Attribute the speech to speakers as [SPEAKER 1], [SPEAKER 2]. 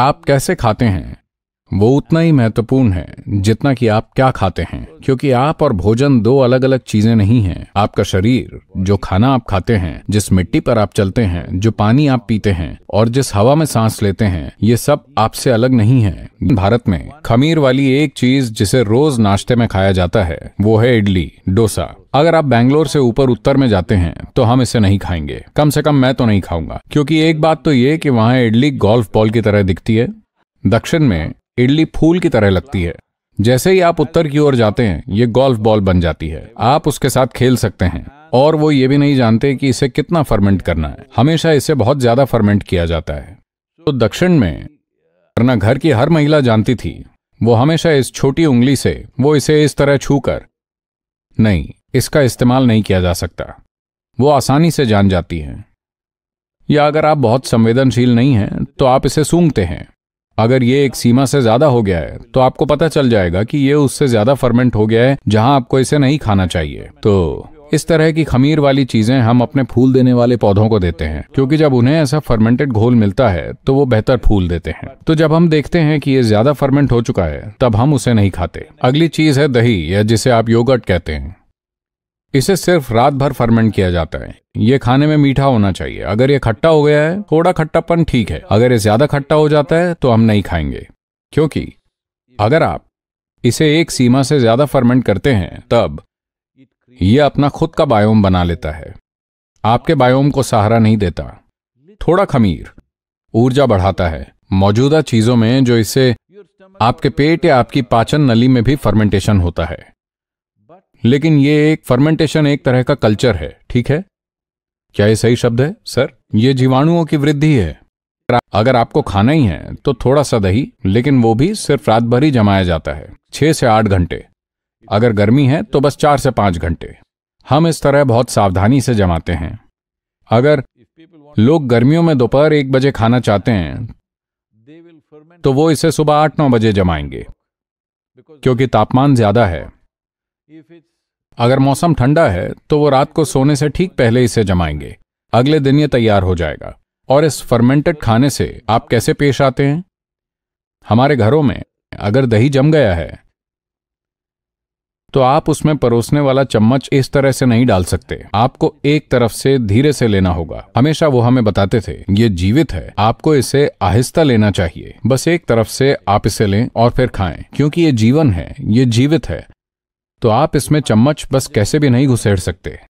[SPEAKER 1] आप कैसे खाते हैं वो उतना ही महत्वपूर्ण है जितना कि आप क्या खाते हैं क्योंकि आप और भोजन दो अलग अलग चीजें नहीं हैं आपका शरीर जो खाना आप खाते हैं जिस मिट्टी पर आप चलते हैं जो पानी आप पीते हैं और जिस हवा में सांस लेते हैं ये सब आपसे अलग नहीं है भारत में खमीर वाली एक चीज जिसे रोज नाश्ते में खाया जाता है वो है इडली डोसा अगर आप बैंगलोर से ऊपर उत्तर में जाते हैं तो हम इसे नहीं खाएंगे कम से कम मैं तो नहीं खाऊंगा क्योंकि एक बात तो ये कि वहाँ इडली गोल्फ बॉल की तरह दिखती है दक्षिण में इडली फूल की तरह लगती है जैसे ही आप उत्तर की ओर जाते हैं ये गोल्फ बॉल बन जाती है आप उसके साथ खेल सकते हैं और वो ये भी नहीं जानते कि इसे कितना फर्मेंट करना है हमेशा इसे बहुत ज्यादा फर्मेंट किया जाता है तो दक्षिण में वरना घर की हर महिला जानती थी वो हमेशा इस छोटी उंगली से वो इसे इस तरह छू कर नहीं इसका इस्तेमाल नहीं किया जा सकता वो आसानी से जान जाती हैं या अगर आप बहुत संवेदनशील नहीं हैं तो आप इसे सूंघते हैं अगर ये एक सीमा से ज्यादा हो गया है तो आपको पता चल जाएगा कि ये उससे ज्यादा फर्मेंट हो गया है जहां आपको इसे नहीं खाना चाहिए तो इस तरह की खमीर वाली चीजें हम अपने फूल देने वाले पौधों को देते हैं क्योंकि जब उन्हें ऐसा फर्मेंटेड घोल मिलता है तो वो बेहतर फूल देते हैं तो जब हम देखते हैं कि ये ज्यादा फर्मेंट हो चुका है तब हम उसे नहीं खाते अगली चीज है दही या जिसे आप योगर्ट कहते हैं इसे सिर्फ रात भर फर्मेंट किया जाता है ये खाने में मीठा होना चाहिए अगर ये खट्टा हो गया है थोड़ा खट्टापन ठीक है अगर ये ज्यादा खट्टा हो जाता है तो हम नहीं खाएंगे क्योंकि अगर आप इसे एक सीमा से ज्यादा फर्मेंट करते हैं तब ये अपना खुद का बायोम बना लेता है आपके बायोम को सहारा नहीं देता थोड़ा खमीर ऊर्जा बढ़ाता है मौजूदा चीजों में जो इसे आपके पेट या आपकी पाचन नली में भी फर्मेंटेशन होता है लेकिन ये एक फर्मेंटेशन एक तरह का कल्चर है ठीक है क्या ये सही शब्द है सर ये जीवाणुओं की वृद्धि है अगर आपको खाना ही है तो थोड़ा सा दही लेकिन वो भी सिर्फ रात भर ही जमाया जाता है छह से आठ घंटे अगर गर्मी है तो बस चार से पांच घंटे हम इस तरह बहुत सावधानी से जमाते हैं अगर लोग गर्मियों में दोपहर एक बजे खाना चाहते हैं तो वो इसे सुबह आठ नौ बजे जमाएंगे क्योंकि तापमान ज्यादा है अगर मौसम ठंडा है तो वो रात को सोने से ठीक पहले इसे जमाएंगे अगले दिन ये तैयार हो जाएगा और इस फर्मेंटेड खाने से आप कैसे पेश आते हैं हमारे घरों में अगर दही जम गया है तो आप उसमें परोसने वाला चम्मच इस तरह से नहीं डाल सकते आपको एक तरफ से धीरे से लेना होगा हमेशा वो हमें बताते थे ये जीवित है आपको इसे आहिस्ता लेना चाहिए बस एक तरफ से आप इसे लें और फिर खाएं क्योंकि ये जीवन है ये जीवित है तो आप इसमें चम्मच बस कैसे भी नहीं घुसेड़ सकते